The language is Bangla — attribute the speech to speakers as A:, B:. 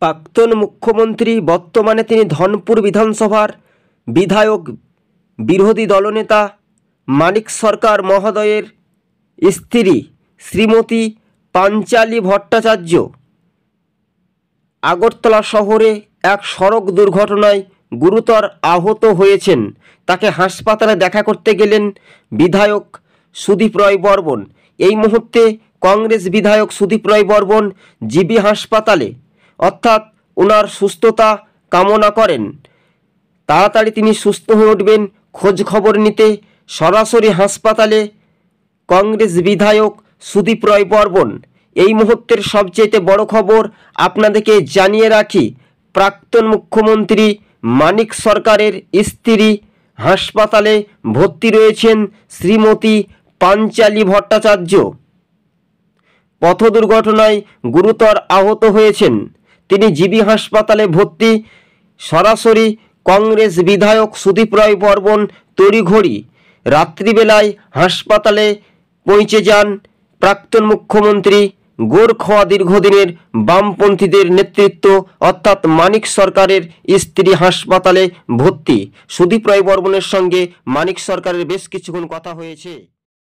A: প্রাক্তন মুখ্যমন্ত্রী বর্তমানে তিনি ধনপুর বিধানসভার বিধায়ক বিরোধী দলনেতা মানিক সরকার মহোদয়ের স্ত্রী শ্রীমতী পাঞ্চালী ভট্টাচার্য আগরতলা শহরে এক সড়ক দুর্ঘটনায় গুরুতর আহত হয়েছেন তাকে হাসপাতালে দেখা করতে গেলেন বিধায়ক সুদীপ রয় বর্মন এই মুহূর্তে কংগ্রেস বিধায়ক সুদীপ রয় বর্মন জিবি হাসপাতালে অর্থাৎ ওনার সুস্থতা কামনা করেন তাড়াতাড়ি তিনি সুস্থ হয়ে উঠবেন খোঁজ খবর নিতে সরাসরি হাসপাতালে কংগ্রেস বিধায়ক সুদীপ রয় বর্মন এই মুহূর্তের সবচেয়ে বড় খবর আপনাদেরকে জানিয়ে রাখি প্রাক্তন মুখ্যমন্ত্রী মানিক সরকারের স্ত্রী হাসপাতালে ভর্তি রয়েছেন শ্রীমতী পাঞ্চালী ভট্টাচার্য পথ দুর্ঘটনায় গুরুতর আহত হয়েছেন তিনি জিবি হাসপাতালে ভর্তি সরাসরি কংগ্রেস বিধায়ক সুদীপ রায় বর্মন তড়িঘড়ি রাত্রিবেলায় হাসপাতালে পৌঁছে যান প্রাক্তন মুখ্যমন্ত্রী গোরখোয়া দীর্ঘদিনের বামপন্থীদের নেতৃত্ব অর্থাৎ মানিক সরকারের স্ত্রী হাসপাতালে ভর্তি সুদীপ রায় বর্মনের সঙ্গে মানিক সরকারের বেশ কিছুক্ষণ কথা হয়েছে